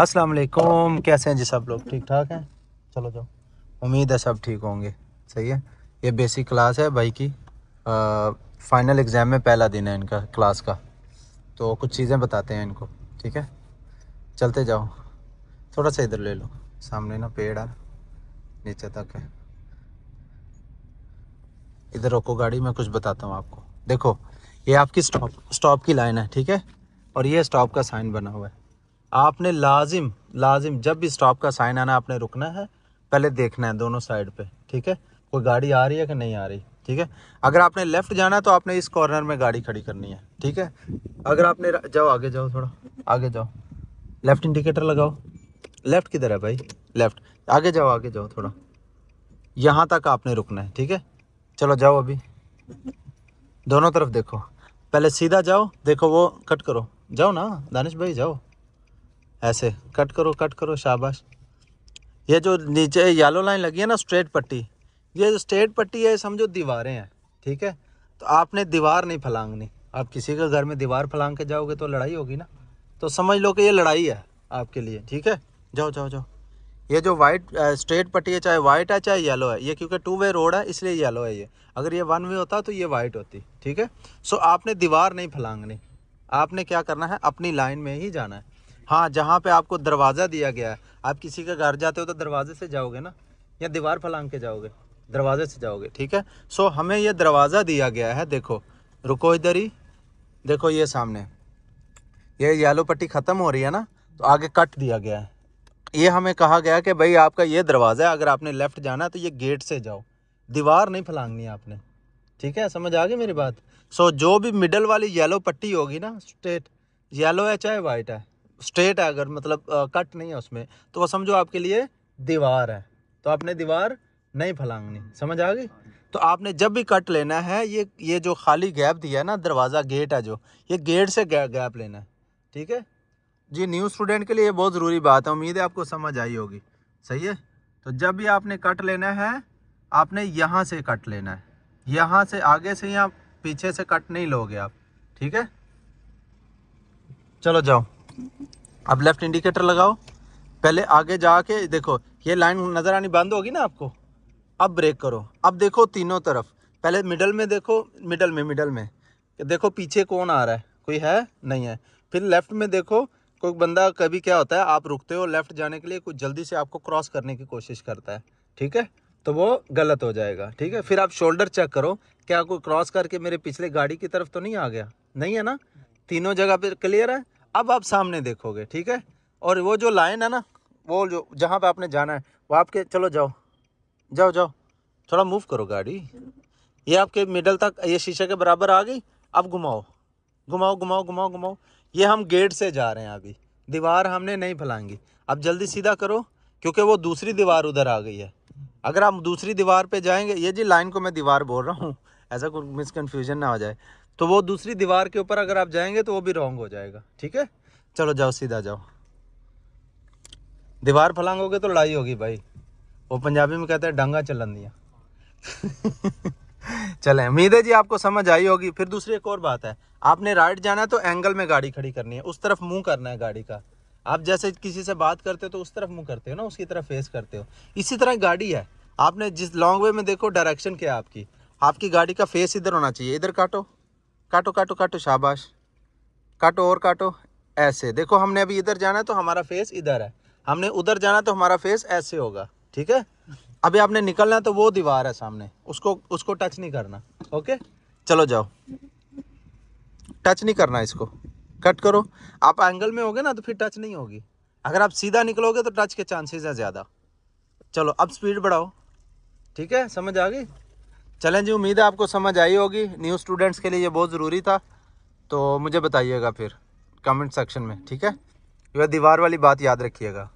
अस्सलाम वालेकुम कैसे हैं जी सब लोग ठीक ठाक हैं चलो जाओ उम्मीद है सब ठीक होंगे सही है ये बेसिक क्लास है भाई की फ़ाइनल एग्ज़ाम में पहला दिन है इनका क्लास का तो कुछ चीज़ें बताते हैं इनको ठीक है चलते जाओ थोड़ा सा इधर ले लो सामने ना पेड़ है नीचे तक है इधर रोको गाड़ी मैं कुछ बताता हूँ आपको देखो ये आपकी स्टॉप स्टॉप की लाइन है ठीक है और ये स्टॉप का साइन बना हुआ है आपने लाजिम लाजिम जब भी स्टॉप का साइन आना आपने रुकना है पहले देखना है दोनों साइड पे ठीक है कोई गाड़ी आ रही है कि नहीं आ रही ठीक है अगर आपने लेफ्ट जाना है तो आपने इस कॉर्नर में गाड़ी खड़ी करनी है ठीक है अगर आपने जाओ आगे जाओ थोड़ा आगे जाओ लेफ्ट इंडिकेटर लगाओ लेफ्ट किधर है भाई लेफ्ट आगे जाओ आगे जाओ थोड़ा यहाँ तक आपने रुकना है ठीक है चलो जाओ अभी दोनों तरफ देखो पहले सीधा जाओ देखो वो कट करो जाओ ना दानिश भाई जाओ ऐसे कट करो कट करो शाबाश ये जो नीचे येलो लाइन लगी है ना स्ट्रेट पट्टी ये जो स्ट्रेट पट्टी है समझो दीवारें हैं ठीक है तो आपने दीवार नहीं फलांगनी आप किसी के घर में दीवार फलांग के जाओगे तो लड़ाई होगी ना तो समझ लो कि ये लड़ाई है आपके लिए ठीक है जाओ जाओ जाओ ये जो वाइट स्ट्रेट पट्टी है चाहे वाइट है चाहे येलो है ये क्योंकि टू वे रोड है इसलिए येलो है ये अगर ये वन वे होता तो ये वाइट होती ठीक है सो आपने दीवार नहीं फलांगनी आपने क्या करना है अपनी लाइन में ही जाना है हाँ जहाँ पे आपको दरवाज़ा दिया गया है आप किसी के घर जाते हो तो दरवाजे से जाओगे ना या दीवार फलांग के जाओगे दरवाजे से जाओगे ठीक है सो हमें ये दरवाज़ा दिया गया है देखो रुको इधर ही देखो ये सामने ये येलो पट्टी ख़त्म हो रही है ना तो आगे कट दिया गया है ये हमें कहा गया कि भाई आपका ये दरवाज़ा है अगर आपने लेफ़्ट जाना है तो ये गेट से जाओ दीवार नहीं फलांगनी है आपने ठीक है समझ आ गई मेरी बात सो so, जो भी मिडल वाली येलो पट्टी होगी ना स्ट्रेट येलो है चाहे वाइट है स्ट्रेट है अगर मतलब आ, कट नहीं है उसमें तो वह समझो आपके लिए दीवार है तो आपने दीवार नहीं फलांगनी समझ आ गई तो आपने जब भी कट लेना है ये ये जो खाली गैप दिया है ना दरवाज़ा गेट है जो ये गेट से गैप गैप लेना है ठीक है जी न्यू स्टूडेंट के लिए ये बहुत ज़रूरी बात है उम्मीद है आपको समझ आई होगी सही है तो जब भी आपने कट लेना है आपने यहाँ से कट लेना है यहाँ से आगे से या पीछे से कट नहीं लोगे आप ठीक है चलो जाओ अब लेफ्ट इंडिकेटर लगाओ पहले आगे जाके देखो ये लाइन नज़र आनी बंद होगी ना आपको अब ब्रेक करो अब देखो तीनों तरफ पहले मिडल में देखो मिडल में मिडल में देखो पीछे कौन आ रहा है कोई है नहीं है फिर लेफ़्ट में देखो कोई बंदा कभी क्या होता है आप रुकते हो लेफ़्ट जाने के लिए कुछ जल्दी से आपको क्रॉस करने की कोशिश करता है ठीक है तो वो गलत हो जाएगा ठीक है फिर आप शोल्डर चेक करो क्या कोई क्रॉस करके मेरे पिछले गाड़ी की तरफ तो नहीं आ गया नहीं है ना तीनों जगह पर क्लियर है अब आप सामने देखोगे ठीक है और वो जो लाइन है ना वो जो जहाँ पे आपने जाना है वो आपके चलो जाओ जाओ जाओ थोड़ा मूव करो गाड़ी ये आपके मिडल तक ये शीशे के बराबर आ गई अब घुमाओ घुमाओ घुमाओ घुमाओ घुमाओ ये हम गेट से जा रहे हैं अभी दीवार हमने नहीं फैलाएंगी अब जल्दी सीधा करो क्योंकि वो दूसरी दीवार उधर आ गई है अगर आप दूसरी दीवार पे जाएंगे ये जी लाइन को मैं दीवार बोल रहा हूँ ऐसा कोई मिसकन्फ्यूजन ना हो जाए तो वो दूसरी दीवार के ऊपर अगर आप जाएंगे तो वो भी रॉन्ग हो जाएगा ठीक है चलो जाओ सीधा जाओ दीवार फलांगोगे तो लड़ाई होगी भाई वो पंजाबी में कहते हैं डंगा चलन दिया चले उम्मीद है जी आपको समझ आई होगी फिर दूसरी एक और बात है आपने राइट जाना है तो एंगल में गाड़ी खड़ी करनी है उस तरफ मुंह करना है गाड़ी का आप जैसे किसी से बात करते हो तो उस तरफ मुंह करते हो ना उसकी तरफ फेस करते हो इसी तरह गाड़ी है आपने जिस लॉन्ग वे में देखो डायरेक्शन क्या है आपकी आपकी गाड़ी का फेस इधर होना चाहिए इधर काटो काटो काटो काटो शाबाश काटो और काटो ऐसे देखो हमने अभी इधर जाना है तो हमारा फेस इधर है हमने उधर जाना तो हमारा फेस ऐसे होगा ठीक है अभी आपने निकलना तो वो दीवार है सामने उसको उसको टच नहीं करना ओके चलो जाओ टच नहीं करना इसको कट करो आप एंगल में होगे ना तो फिर टच नहीं होगी अगर आप सीधा निकलोगे तो टच के चांसेस हैं ज़्यादा चलो अब स्पीड बढ़ाओ ठीक है समझ आ गई चलें जी उम्मीद है आपको समझ आई होगी न्यू स्टूडेंट्स के लिए ये बहुत ज़रूरी था तो मुझे बताइएगा फिर कमेंट सेक्शन में ठीक है यह दीवार वाली बात याद रखिएगा